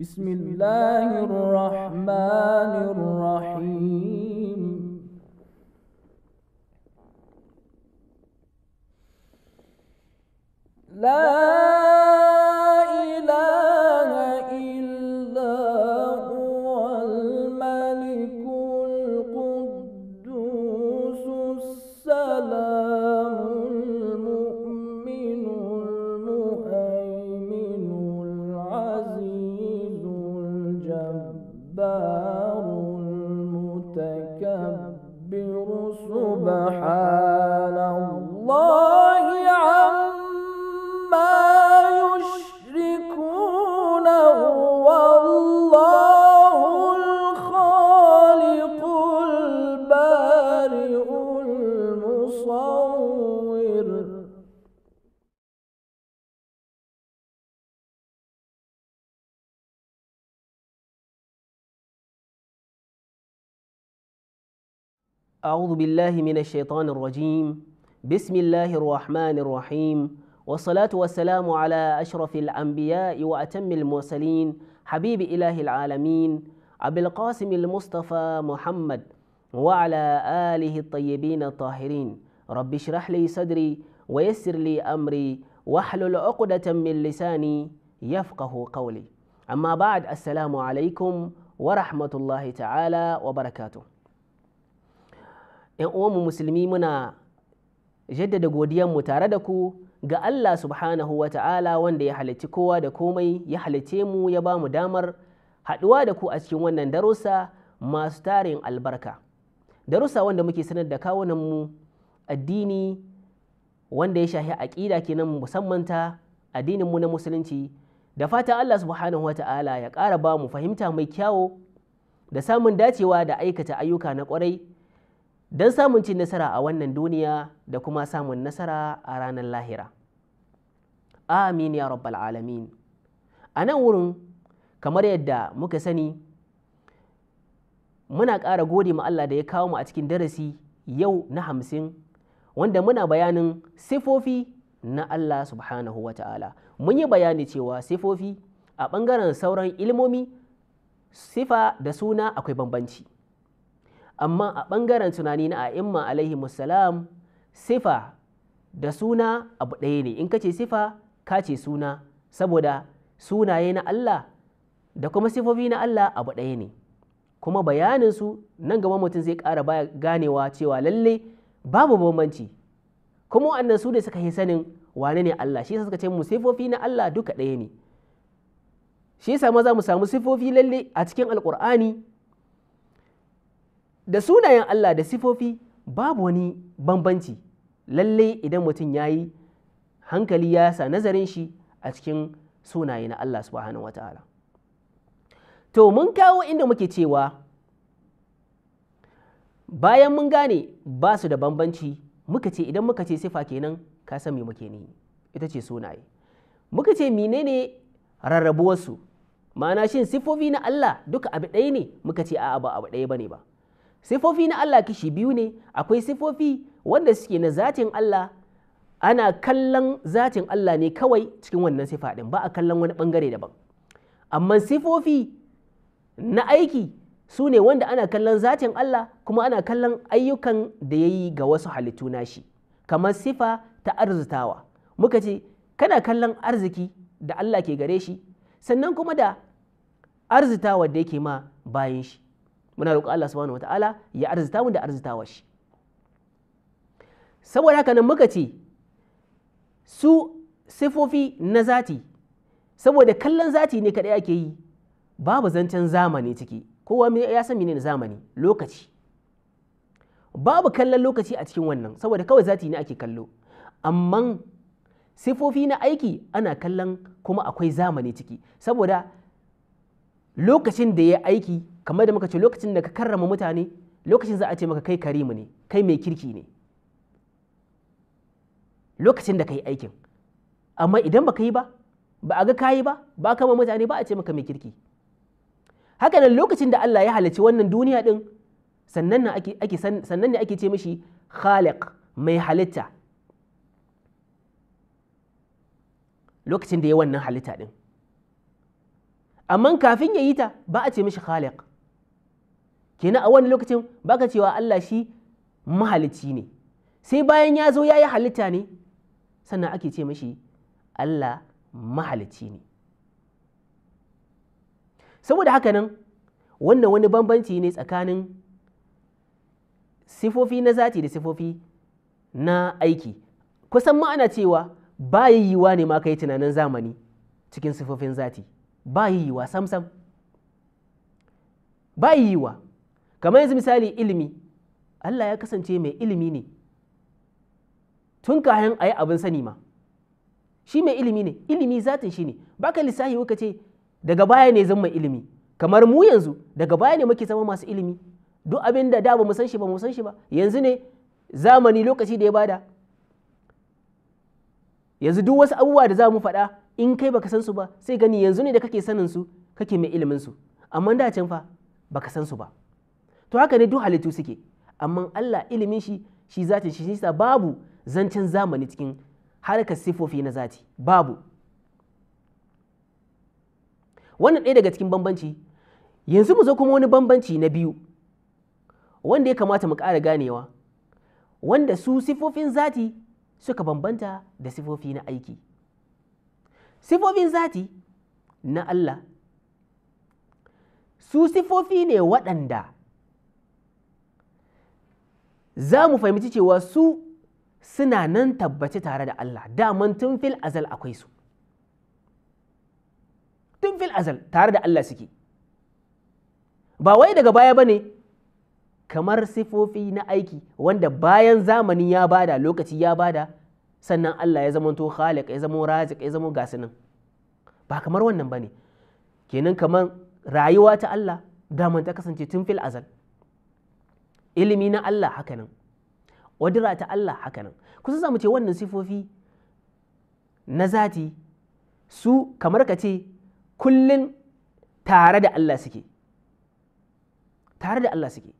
بسم الله الرحمن الرحيم لا الجبار المتكبر سبحان أعوذ بالله من الشيطان الرجيم بسم الله الرحمن الرحيم والصلاة والسلام على أشرف الأنبياء وأتم المرسلين حبيب إله العالمين عبد القاسم المصطفى محمد وعلى آله الطيبين الطاهرين رب اشرح لي صدري ويسر لي أمري واحلل عقدة من لساني يفقه قولي أما بعد السلام عليكم ورحمة الله تعالى وبركاته ‘yan uwanmu musulmi muna jaddada godiyanmu tare da ku ga Allah subhanahu wa ta'ala wanda ya halicci kowa da komai ya halicce mu ya ba mu damar haɗuwa da ku a cikin wannan darussa masu tarin albarka darussa wanda muke sanar da kawunanmu addini wanda ya shahi aƙida kenan musamman ta addininmu na musulunci da fatan Allah subhanahu wa ta'ala ya ƙara ba mu fahimta mai kyawo da samun dacewa da aikata ayyuka na ƙwarai don samun cin nasara a wannan duniya da kuma samun nasara a ranar lahira amin ya rabbal alamin a nan wurin kamar yadda muka sani muna ƙara gode ma Allah da ya kawo mu a cikin darasi yau na hamsin wanda muna bayanin sifofi na Allah subhanahu wa ta'ala mun yi bayani cewa sifofi a ɓangaren sauran ilmomi sifa da suna akwai bambanci amma a ɓangaren tunani na a'imma alaihi musalam sifa da suna abu ɗaya ne in ka ce sifa ka ce suna saboda sunaye na Allah da kuma sifofi na Allah abu ɗaya ne kuma bayaninsu nan gaba mutum zai ƙara baya ganewa cewa lalle babu bambanci kuma wannan su ne suka yi sanin wane ne Allah shi suka ce mu sifofi na Allah duka ɗaya ne shi yasa maza mu samu sifofi lalle a cikin alƙur'ani da sunayen Allah da sifofi babu wani bambanci lallai idan mutum ya yi hankali ya sa nazarin shi a cikin sunaye na Allah subhanahu wata'ala to mun kawo inda muke cewa bayan mun gane ba su da bambanci muka ce idan muka ce sifa kenan ka san me muke ne ita ce sunaye muka ce menene rarrabuwarsu ma'ana shin sifofi na Allah duka abu ɗaya ne muka ce a'a ba abu ɗaya bane ba sifofi na Allah kishi biyu ne akwai sifofi wanda suke na zatin Allah ana kallon zatin Allah ne kawai cikin wannan sifa ɗin ba a kallon wani ɓangare daban amma sifofi na aiki su ne wanda ana kallon zatin Allah kuma ana kallon ayyukan da ya yi ga wasu halittu nashi kamar sifa ta arzutawa muka ce kana kallon arziki da Allah ke gare shi sannan kuma da arzutawa da yake ma bayan shi muna roƙo Allah subhanahu wataala ya arzita mu da arzitawa shi saboda haka nan muka ce su sifofi na zati saboda kallon zati ne kaɗai ake yi babu zancen zamani ciki kowa ya san menene zamani lokaci babu kallon lokaci a cikin wannan saboda kawai zati ne ake kallo amma sifofi na aiki ana kallon kuma akwai zamani ciki saboda lokacin da ya aiki kamar da muka ce lokacin da ka karrama mutane lokacin za a ce maka kai karimu ne kai mai kirki ne lokacin da ka yi aikin amma idan ba ka yi ba ba a ga yi ba ba ka ba mutane ba a ce maka mai kirki haka nan lokacin da Allah ya halarci wannan duniya din sannan ne ake ce mishi khaliq mai halitta lokacin da ya wannan halitta din amma kafin ya yi ta ba a ce mishi khaliq kenan a wani lokacin baka cewa Allah shi mahalicci ne sai bayan ya zo ya yi halitta ne sannan ake ce mashi Allah mahalicci ne saboda haka nan wannan wani bambanci ne tsakanin sifofi na zati da sifofi na aiki kusan ma'ana cewa ba yiwuwa ne ma ka yi tunanin zamani cikin sifofin zati ba yiwuwa yiwa samsam. ba yiwuwa kamar yanzu misali ilimi Allah ya kasance mai ilimi ne tun kayan a yi abin sani ma shi mai ilimi ne ilimi zatin shi ne baka lissahi kuka ce daga baya ne zan mai ilimi kamar mu yanzu daga baya ne muke zama masu ilimi duk abin da da ba mu san shi ba san shi ba yanzu ne zamani lokaci da ya bada yanzu duk wasu abubuwa da za mu faɗa in kai baka san su ba sai gani yanzu ne da kake sanin su kake mai ilimin su amma da can fa baka san su ba to haka ne duk halittu suke amma Allah ilimin shi shi zatin shi shi babu zancen zamani cikin harkar sifofi na zati babu wannan ɗaya daga cikin bambanci yanzu mu zo kuma wani bambanci na biyu wanda ya kamata mu ƙara ganewa wanda su sifofin zati suka bambanta da sifofi na aiki sifofin zati na Allah su sifofi ne waɗanda za mu fahimci cewa su suna nan tabbace tare da Allah daman tun fil azal akwai su tun fil azal tare da Allah suke ba wai daga baya ba ne kamar sifofi na aiki wanda bayan zamani ya bada lokaci ya bada sannan Allah ya zama to khaliq ya zama razik ya zama gasinin ba kamar wannan ba ne kenan kamar rayuwa ta Allah daman ta kasance tun fil azal ilimi na Allah hakanan ƙudura ta Allah hakanan kusa za mu ce wannan sifofi na zati su kamar ka ce kullum tare da Allah suke tare da Allah suke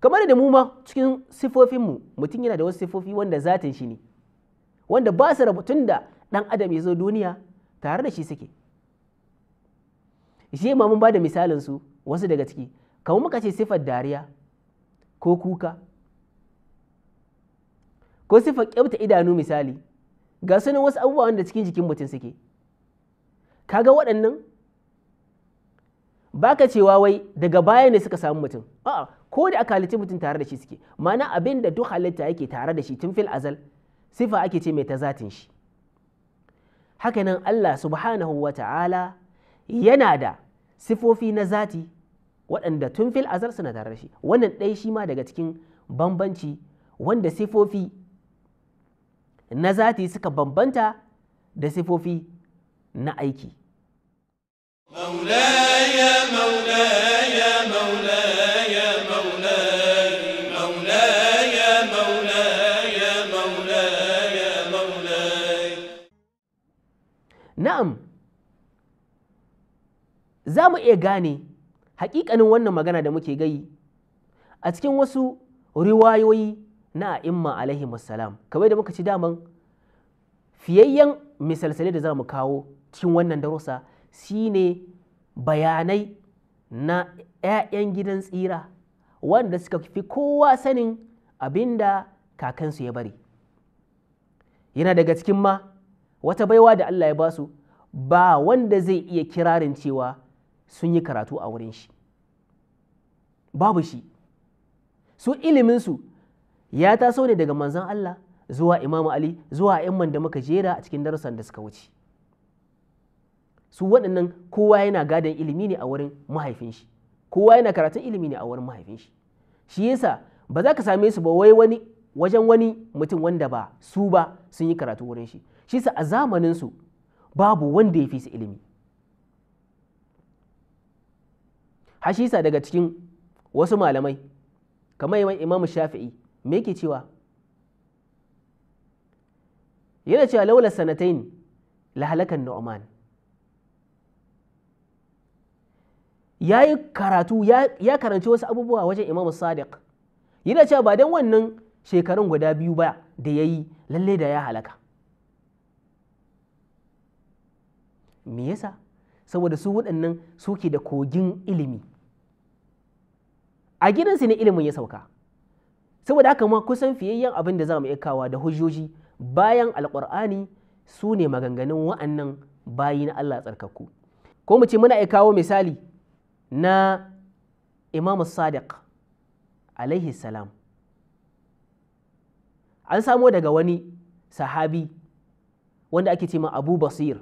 kamar da mu ma cikin sifofinmu mutum yana da wasu sifofi wanda zatin shi ne wanda ba su rabutun da ɗan adam ya zo duniya tare da shi suke shi ma mun ba da misalinsu wasu daga ciki kamar muka ce sifar dariya ko kuka ko siffar kyauta idanu misali ga sunan wasu abubuwa wanda cikin jikin mutum suke kaga waɗannan Ba ka cewa wai daga baya ne suka samu mutum a'a ko da aka halicci mutum tare da shi suke mana abin da duk halitta yake tare da shi tun fil azal sifa ake ce mai ta zatin shi hakanan Allah subhanahu wa ta'ala yana da sifofi na zati waɗanda tun fil na suna tare da shi wannan ɗaya shi ma daga cikin bambanci wanda sifofi na zati suka bambanta da sifofi na aiki na'am za mu iya gane haƙiƙanin wannan magana da muke gai a cikin wasu riwayoyi na imma alaihi salam kamar da muka ci daman fiyayyen misalsali da za mu kawo cikin wannan darussa shine bayanai na 'ya'yan gidan tsira wanda suka fi kowa sanin abinda kakansu ya bari yana daga cikin ma wata baiwa da Allah ya basu ba wanda zai iya kirarin cewa sun yi karatu a wurin shi babu shi su iliminsu ya taso ne daga manzan Allah zuwa imamu Ali zuwa imman da muka jera a cikin darussan da suka wuce su waɗannan kowa yana gadon ilimi ne a wurin mahaifin shi kowa yana karatun ilimi ne a wurin mahaifin shi shi yasa ba za ka same su ba wai wani wajen wani mutum wanda ba su ba sun yi karatu wurin shi shi sa a zamanin su babu wanda ya fi su ilimi har daga cikin wasu malamai kamar imam shafi'i me yake cewa yana cewa laula sanatain la halakan nu'man ya yi karatu ya karanci wasu abubuwa wajen imam sadiq yana cewa ba don wannan shekarun guda biyu ba da ya yi lalle da ya halaka me yasa saboda su waɗannan suke da kogin ilimi a gidansu ne ilimin ya sauka saboda haka ma kusan fiyayyen abin da za mu iya kawa da hujjoji bayan alƙur'ani su ne maganganun wa'annan bayi na Allah tsarkaku ko mu ce muna iya kawo misali na imam sadiq alaihi salam an samo daga wani sahabi wanda ake ce ma abu basir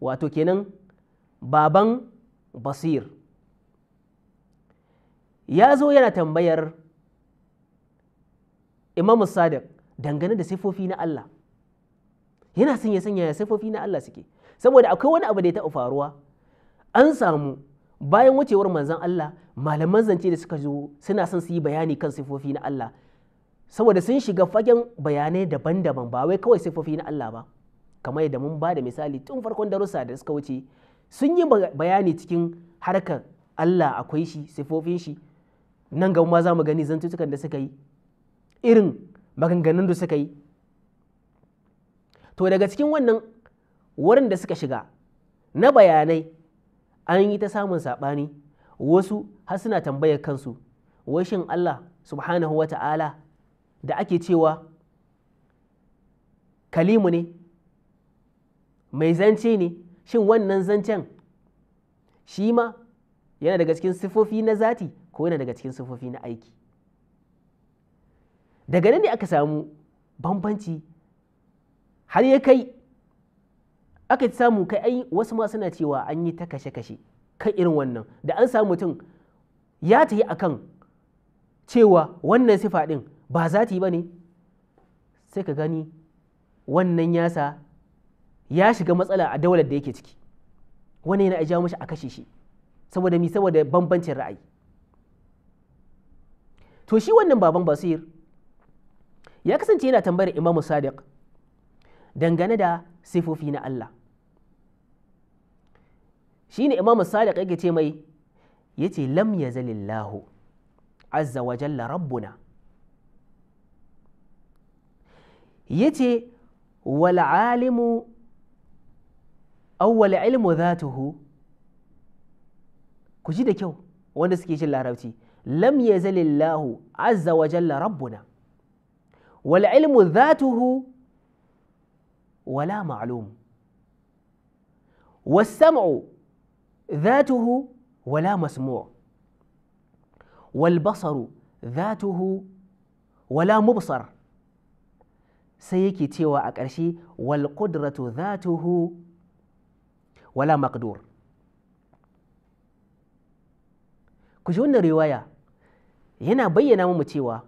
wato kenan baban basir ya zo yana tambayar imamu sadiq dangane da sifofi na Allah yana son ya sanya sifofi na Allah suke saboda akwai wani abu da ya taɓa faruwa an samu bayan wucewar manzan Allah malaman zance da suka zo suna son su yi bayani kan sifofi na Allah saboda sun shiga fagen bayanai daban-daban ba wai kawai sifofi na Allah ba kamar yadda mun ba da misali tun farkon darussa da suka wuce sun yi bayani cikin harkar Allah akwai shi sifofin shi nan ga ma za mu gani zantutukan da suka yi irin maganganun da suka yi to daga cikin wannan wurin da suka shiga na bayanai an yi ta samun saɓani wasu har suna tambayar kansu washin Allah subhanahu wa ta'ala da ake cewa kalimu ne mai zance ne shin wannan zancen shi ma yana daga cikin sifofi na zati ko yana daga cikin sufofi na aiki daga nan ne aka samu bambanci har ya kai aka samu kai ai wasu ma suna cewa an yi ta kashe-kashe kan irin wannan da an samu mutum ya tafi akan cewa wannan sifa ɗin ba za ta yi ba ne sai ka gani wannan yasa ya shiga matsala a daular da yake ciki wani yana ja mashi a kashe shi saboda mi saboda bambancin ra'ayi to shi wannan baban basir ya kasance yana tambayar imamu sadiq dangane da sifofi na Allah shi ne imamu sadiq yake ce mai ya ce lam ya zalillahu azza wa jalla rabbuna ya ce wal alimu awwal ilmu zatuhu ku ji da kyau wanda suke jin larabci لم يزل الله عز وجل ربنا والعلم ذاته ولا معلوم والسمع ذاته ولا مسموع والبصر ذاته ولا مبصر سيكي تيوى أكرشي والقدرة ذاته ولا مقدور كجون رواية yana bayyana mu cewa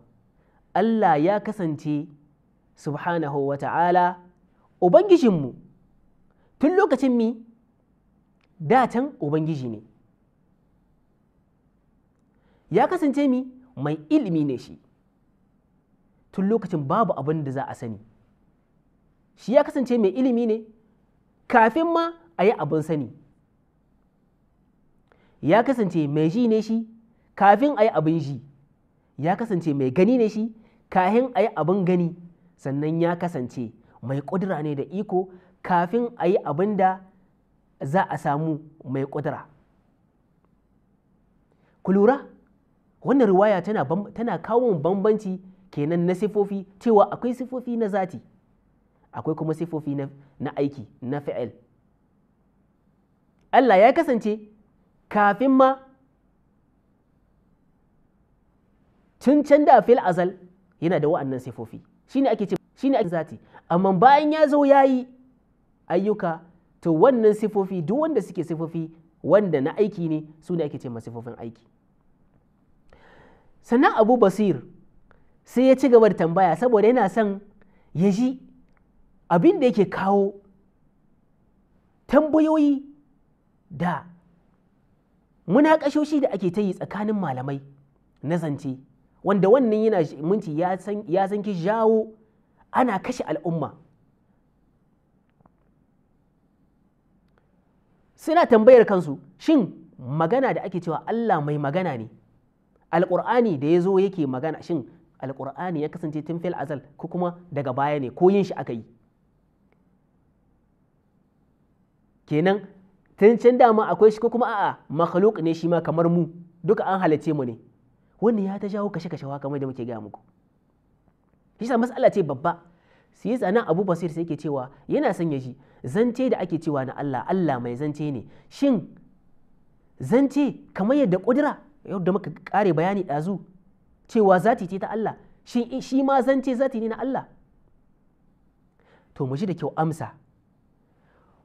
Allah ya kasance subhanahu wa ta'ala Ubangijinmu tun lokacin mi datan Ubangiji ne ya kasance mi mai ilimi ne shi tun lokacin babu abin da za a sani shi ya kasance mai ilimi ne kafin ma a yi abin sani ya kasance mai ji ne shi kafin a yi abin ji ya kasance mai gani ne shi kahin a yi abin gani sannan ya kasance mai ƙudura ne da iko kafin a yi abin da za a samu mai ƙudura ku lura wannan riwaya tana, tana kawo bambanci kenan na sifofi cewa akwai sifofi na zati akwai kuma sifofi na, na aiki na fi'il Allah ya kasance kafin ma tun can da fil azal yana da wa'annan sifofi shine ake ce shine ake zati amma bayan ya zo yayi ayyuka to wannan sifofi duk wanda suke sifofi wanda na aiki ne su ne ake ce sifofin aiki sannan abu basir sai ya ci gaba da tambaya saboda yana son ya ji abin da yake kawo tambayoyi da munakashoshi da ake ta yi tsakanin malamai na zance wanda wannan yana minti ya san ki jawo ana kashe al'umma suna tambayar kansu shin magana da ake cewa Allah mai magana ne alƙur'ani da ya zo yake magana shin alƙur'ani ya kasance tun fil azal ko kuma daga baya ne ko yin shi aka yi kenan tun can dama akwai shi ko kuma a'a makhluk ne shi ma kamar mu duka an halice mu ne wannan ya ta jawo kashe kashe kamar da muke gaya muku shi sa matsala ce babba Su sai tsanan abu basir sai ke cewa yana son ya ji zance da ake cewa na Allah Allah mai zance ne shin zance kamar yadda kudura yadda muka kare bayani ɗazu cewa zati ce ta Allah shin shi ma zance zati ne na Allah to mu ji da kyau amsa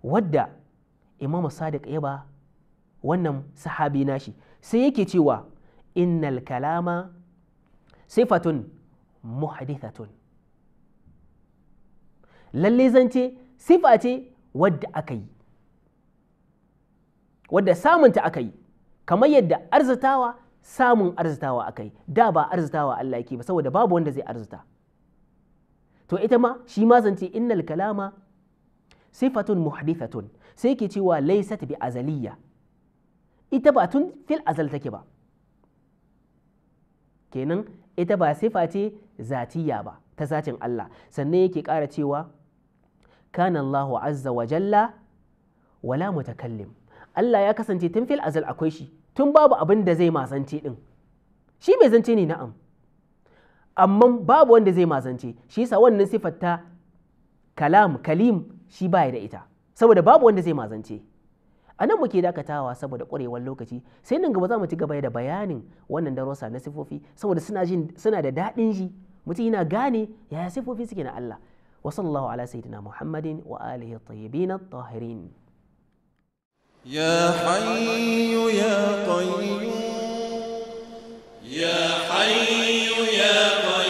wadda imam sadiq ya ba wannan sahabi nashi sai yake cewa innal kalama sifatun muhadithatun lalle zance sifa ce wadda aka yi wadda samunta aka yi kamar yadda arzitawa samun arzitawa aka yi da ba arzitawa Allah yake ba saboda babu wanda zai arzita to ita ma shi ma zance innal kalama sifatun muhadithatun sai ke cewa laysat bi azaliyya ita ba tun fil azal take ba kenan ita ba sifa ce zatiya ba ta zatin Allah sannan yake ƙara cewa kana Allahu azza wa jalla wala mutakallim Allah ya kasance tun fil azal akwai shi tun babu abin da zai mazance din shi mai zance ne na'am amma babu wanda zai mazance shi yasa wannan sifar ta kalam kalim shi baya da ita saboda babu wanda zai mazance a muke dakatawa saboda ƙwarewar lokaci sai nan gaba za mu ci gaba da bayanin wannan darussa na sifofi saboda suna jin suna da dadin ji mutum yana gane ya sifofi suke na Allah wa sallallahu ala sayyidina muhammadin wa alihi tayyibin at-tahirin ya hayyu ya qayyum ya hayyu ya qayyum